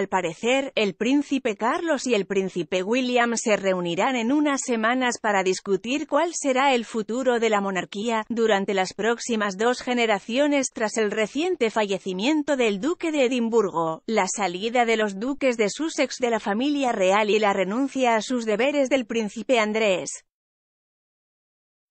Al parecer, el príncipe Carlos y el príncipe William se reunirán en unas semanas para discutir cuál será el futuro de la monarquía, durante las próximas dos generaciones tras el reciente fallecimiento del duque de Edimburgo, la salida de los duques de Sussex de la familia real y la renuncia a sus deberes del príncipe Andrés.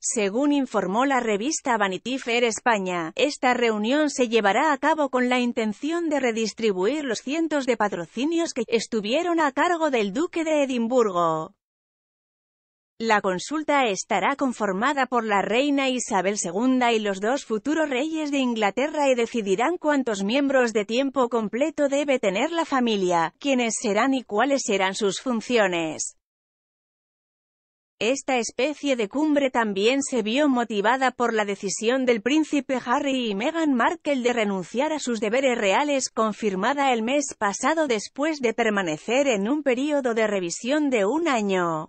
Según informó la revista Vanity Fair España, esta reunión se llevará a cabo con la intención de redistribuir los cientos de patrocinios que estuvieron a cargo del Duque de Edimburgo. La consulta estará conformada por la reina Isabel II y los dos futuros reyes de Inglaterra y decidirán cuántos miembros de tiempo completo debe tener la familia, quiénes serán y cuáles serán sus funciones. Esta especie de cumbre también se vio motivada por la decisión del príncipe Harry y Meghan Markle de renunciar a sus deberes reales, confirmada el mes pasado después de permanecer en un período de revisión de un año.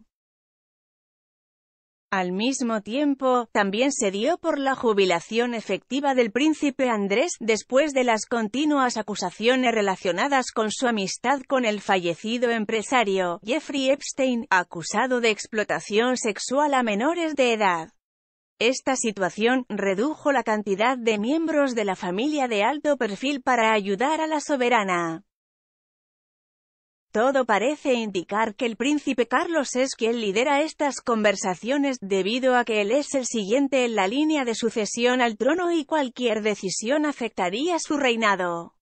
Al mismo tiempo, también se dio por la jubilación efectiva del príncipe Andrés, después de las continuas acusaciones relacionadas con su amistad con el fallecido empresario, Jeffrey Epstein, acusado de explotación sexual a menores de edad. Esta situación redujo la cantidad de miembros de la familia de alto perfil para ayudar a la soberana. Todo parece indicar que el príncipe Carlos es quien lidera estas conversaciones, debido a que él es el siguiente en la línea de sucesión al trono y cualquier decisión afectaría su reinado.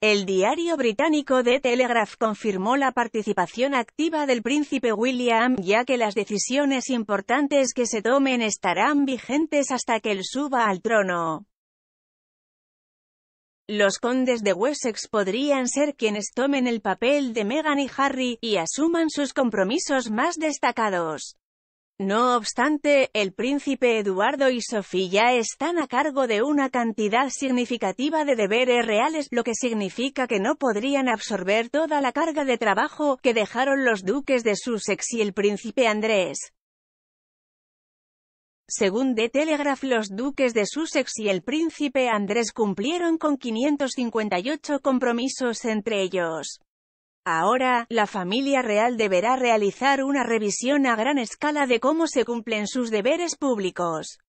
El diario británico The Telegraph confirmó la participación activa del príncipe William, ya que las decisiones importantes que se tomen estarán vigentes hasta que él suba al trono. Los condes de Wessex podrían ser quienes tomen el papel de Meghan y Harry, y asuman sus compromisos más destacados. No obstante, el príncipe Eduardo y Sofía están a cargo de una cantidad significativa de deberes reales, lo que significa que no podrían absorber toda la carga de trabajo que dejaron los duques de Sussex y el príncipe Andrés. Según The Telegraph, los duques de Sussex y el príncipe Andrés cumplieron con 558 compromisos entre ellos. Ahora, la familia real deberá realizar una revisión a gran escala de cómo se cumplen sus deberes públicos.